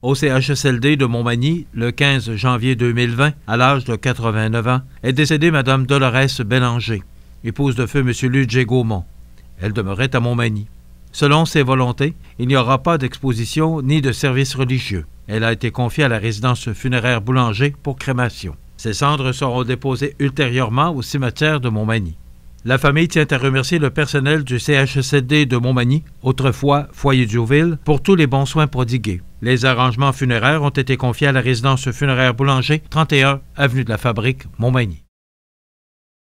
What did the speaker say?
Au CHSLD de Montmagny, le 15 janvier 2020, à l'âge de 89 ans, est décédée Mme Dolores Bélanger, épouse de feu M. Ludger Gaumont. Elle demeurait à Montmagny. Selon ses volontés, il n'y aura pas d'exposition ni de service religieux. Elle a été confiée à la résidence funéraire Boulanger pour crémation. Ses cendres seront déposées ultérieurement au cimetière de Montmagny. La famille tient à remercier le personnel du CHSD de Montmagny, autrefois foyer Diouville, pour tous les bons soins prodigués. Les arrangements funéraires ont été confiés à la résidence funéraire Boulanger, 31 avenue de la Fabrique, Montmagny.